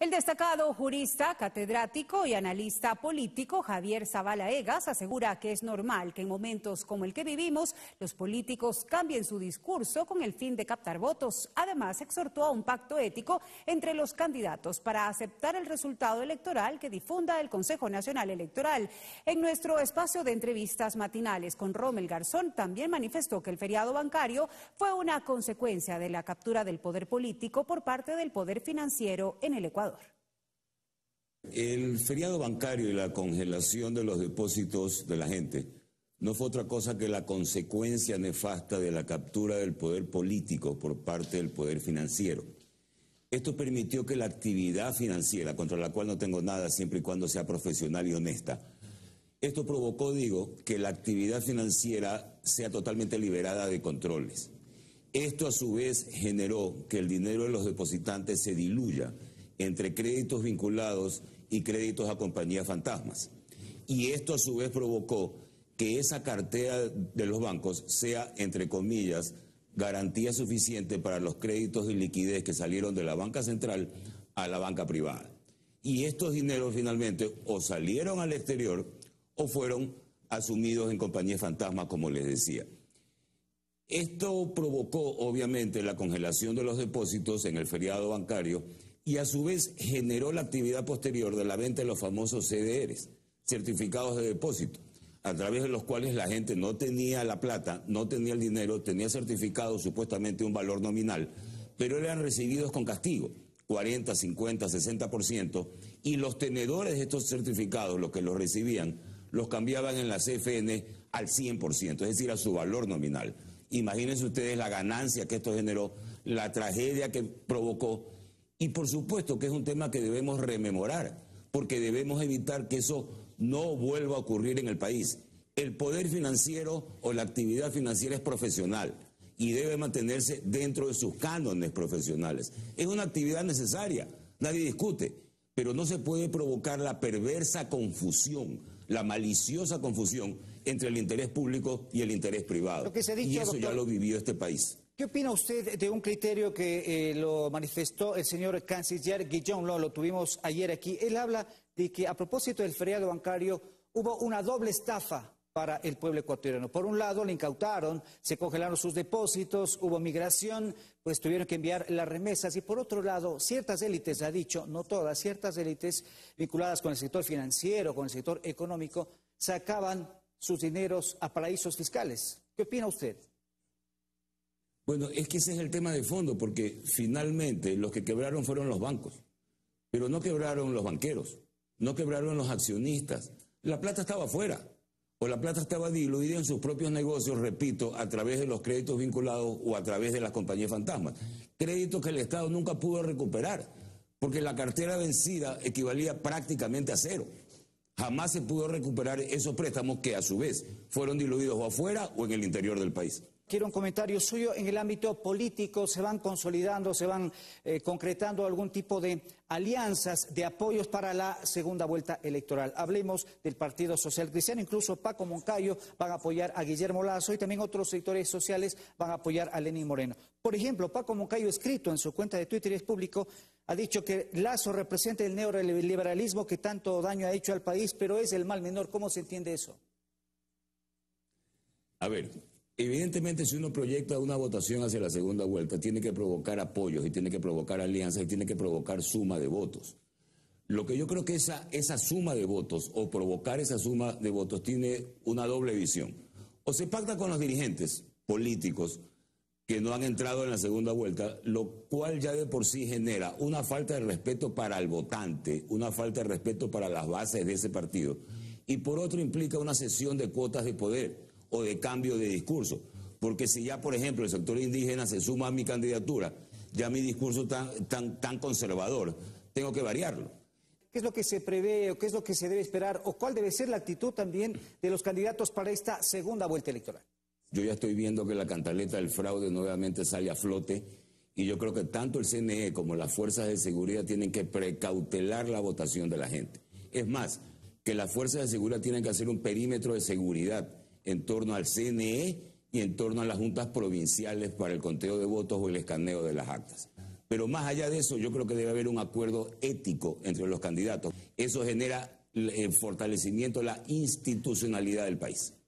El destacado jurista, catedrático y analista político Javier Zavalaegas Egas asegura que es normal que en momentos como el que vivimos los políticos cambien su discurso con el fin de captar votos. Además, exhortó a un pacto ético entre los candidatos para aceptar el resultado electoral que difunda el Consejo Nacional Electoral. En nuestro espacio de entrevistas matinales con Rommel Garzón también manifestó que el feriado bancario fue una consecuencia de la captura del poder político por parte del poder financiero en el Ecuador. El feriado bancario y la congelación de los depósitos de la gente no fue otra cosa que la consecuencia nefasta de la captura del poder político por parte del poder financiero. Esto permitió que la actividad financiera, contra la cual no tengo nada siempre y cuando sea profesional y honesta, esto provocó, digo, que la actividad financiera sea totalmente liberada de controles. Esto a su vez generó que el dinero de los depositantes se diluya entre créditos vinculados y créditos a compañías fantasmas. Y esto a su vez provocó que esa cartera de los bancos sea, entre comillas, garantía suficiente para los créditos de liquidez que salieron de la banca central a la banca privada. Y estos dineros finalmente o salieron al exterior o fueron asumidos en compañías fantasmas, como les decía. Esto provocó, obviamente, la congelación de los depósitos en el feriado bancario y a su vez generó la actividad posterior de la venta de los famosos CDRs, certificados de depósito, a través de los cuales la gente no tenía la plata, no tenía el dinero, tenía certificado supuestamente un valor nominal, pero eran recibidos con castigo, 40, 50, 60%, y los tenedores de estos certificados, los que los recibían, los cambiaban en la CFN al 100%, es decir, a su valor nominal. Imagínense ustedes la ganancia que esto generó, la tragedia que provocó y por supuesto que es un tema que debemos rememorar, porque debemos evitar que eso no vuelva a ocurrir en el país. El poder financiero o la actividad financiera es profesional y debe mantenerse dentro de sus cánones profesionales. Es una actividad necesaria, nadie discute, pero no se puede provocar la perversa confusión, la maliciosa confusión entre el interés público y el interés privado. y eso ya lo vivió este país. ¿Qué opina usted de un criterio que eh, lo manifestó el señor canciller Guillón? Lo? Lo tuvimos ayer aquí. Él habla de que a propósito del feriado bancario hubo una doble estafa para el pueblo ecuatoriano. Por un lado, le incautaron, se congelaron sus depósitos, hubo migración, pues tuvieron que enviar las remesas. Y por otro lado, ciertas élites, ha dicho, no todas, ciertas élites vinculadas con el sector financiero, con el sector económico, sacaban sus dineros a paraísos fiscales. ¿Qué opina usted? Bueno, es que ese es el tema de fondo, porque finalmente los que quebraron fueron los bancos, pero no quebraron los banqueros, no quebraron los accionistas. La plata estaba afuera, o la plata estaba diluida en sus propios negocios, repito, a través de los créditos vinculados o a través de las compañías fantasmas. Créditos que el Estado nunca pudo recuperar, porque la cartera vencida equivalía prácticamente a cero. Jamás se pudo recuperar esos préstamos que a su vez fueron diluidos o afuera o en el interior del país quiero un comentario suyo en el ámbito político. ¿Se van consolidando, se van eh, concretando algún tipo de alianzas, de apoyos para la segunda vuelta electoral? Hablemos del Partido Social Cristiano, incluso Paco Moncayo van a apoyar a Guillermo Lazo y también otros sectores sociales van a apoyar a Lenín Moreno. Por ejemplo, Paco Moncayo, escrito en su cuenta de Twitter, es público, ha dicho que Lazo representa el neoliberalismo que tanto daño ha hecho al país, pero es el mal menor. ¿Cómo se entiende eso? A ver, Evidentemente, si uno proyecta una votación hacia la segunda vuelta, tiene que provocar apoyos y tiene que provocar alianzas y tiene que provocar suma de votos. Lo que yo creo que esa, esa suma de votos o provocar esa suma de votos tiene una doble visión. O se pacta con los dirigentes políticos que no han entrado en la segunda vuelta, lo cual ya de por sí genera una falta de respeto para el votante, una falta de respeto para las bases de ese partido. Y por otro implica una cesión de cuotas de poder o de cambio de discurso. Porque si ya, por ejemplo, el sector indígena se suma a mi candidatura, ya mi discurso tan, tan, tan conservador, tengo que variarlo. ¿Qué es lo que se prevé o qué es lo que se debe esperar o cuál debe ser la actitud también de los candidatos para esta segunda vuelta electoral? Yo ya estoy viendo que la cantaleta del fraude nuevamente sale a flote y yo creo que tanto el CNE como las fuerzas de seguridad tienen que precautelar la votación de la gente. Es más, que las fuerzas de seguridad tienen que hacer un perímetro de seguridad en torno al CNE y en torno a las juntas provinciales para el conteo de votos o el escaneo de las actas. Pero más allá de eso, yo creo que debe haber un acuerdo ético entre los candidatos. Eso genera el eh, fortalecimiento de la institucionalidad del país.